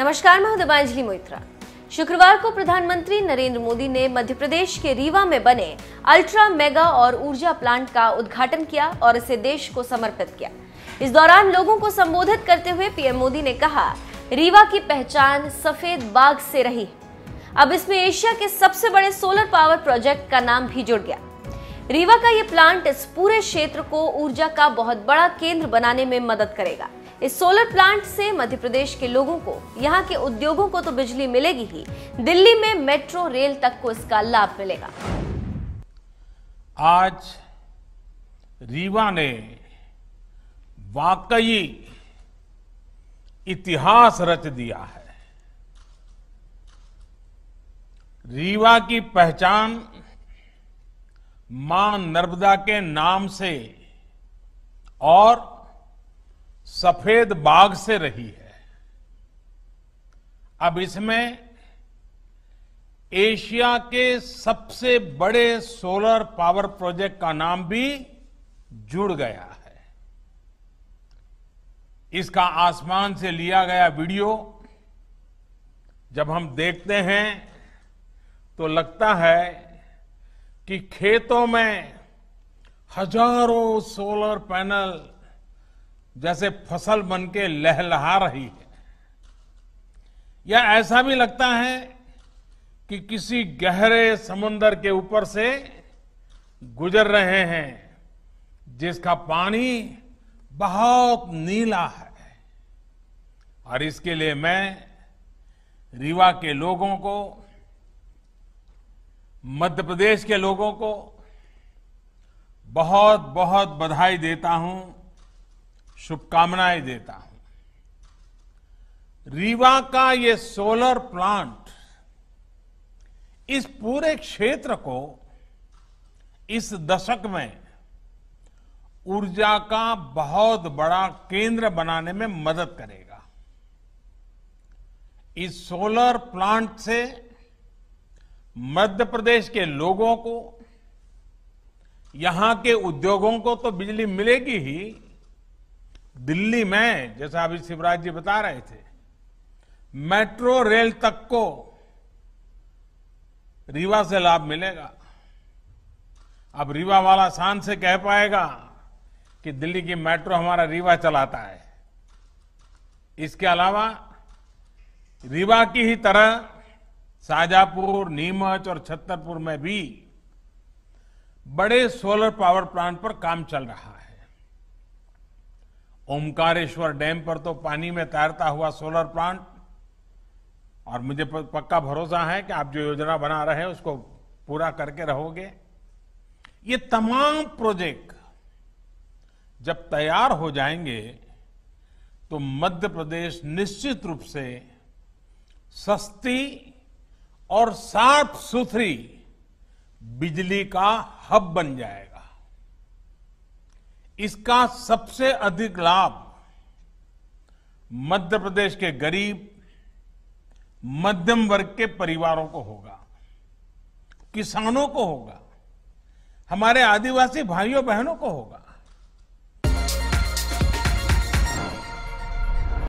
नमस्कार मैं हूं मोइत्रा शुक्रवार को प्रधानमंत्री नरेंद्र मोदी ने मध्य प्रदेश के रीवा में बने अल्ट्रा मेगा और ऊर्जा प्लांट का उद्घाटन किया और इसे देश को समर्पित किया इस दौरान लोगों को संबोधित करते हुए पीएम मोदी ने कहा रीवा की पहचान सफेद बाग से रही अब इसमें एशिया के सबसे बड़े सोलर पावर प्रोजेक्ट का नाम भी जुड़ गया रीवा का ये प्लांट इस पूरे क्षेत्र को ऊर्जा का बहुत बड़ा केंद्र बनाने में मदद करेगा इस सोलर प्लांट से मध्य प्रदेश के लोगों को यहाँ के उद्योगों को तो बिजली मिलेगी ही दिल्ली में मेट्रो रेल तक को इसका लाभ मिलेगा आज रीवा ने वाकई इतिहास रच दिया है रीवा की पहचान मां नर्मदा के नाम से और सफेद बाघ से रही है अब इसमें एशिया के सबसे बड़े सोलर पावर प्रोजेक्ट का नाम भी जुड़ गया है इसका आसमान से लिया गया वीडियो जब हम देखते हैं तो लगता है कि खेतों में हजारों सोलर पैनल जैसे फसल बन के लहलहा रही है या ऐसा भी लगता है कि किसी गहरे समुन्दर के ऊपर से गुजर रहे हैं जिसका पानी बहुत नीला है और इसके लिए मैं रीवा के लोगों को मध्य प्रदेश के लोगों को बहुत बहुत बधाई देता हूं शुभकामनाएं देता हूं रीवा का ये सोलर प्लांट इस पूरे क्षेत्र को इस दशक में ऊर्जा का बहुत बड़ा केंद्र बनाने में मदद करेगा इस सोलर प्लांट से मध्य प्रदेश के लोगों को यहां के उद्योगों को तो बिजली मिलेगी ही दिल्ली में जैसा अभी शिवराज जी बता रहे थे मेट्रो रेल तक को रीवा से लाभ मिलेगा अब रीवा वाला शान से कह पाएगा कि दिल्ली की मेट्रो हमारा रीवा चलाता है इसके अलावा रीवा की ही तरह साजापुर नीमच और छतरपुर में भी बड़े सोलर पावर प्लांट पर काम चल रहा है ओमकारेश्वर डैम पर तो पानी में तैरता हुआ सोलर प्लांट और मुझे पक्का भरोसा है कि आप जो योजना बना रहे हैं उसको पूरा करके रहोगे ये तमाम प्रोजेक्ट जब तैयार हो जाएंगे तो मध्य प्रदेश निश्चित रूप से सस्ती और साफ सुथरी बिजली का हब बन जाएगा इसका सबसे अधिक लाभ मध्य प्रदेश के गरीब मध्यम वर्ग के परिवारों को होगा किसानों को होगा हमारे आदिवासी भाइयों बहनों को होगा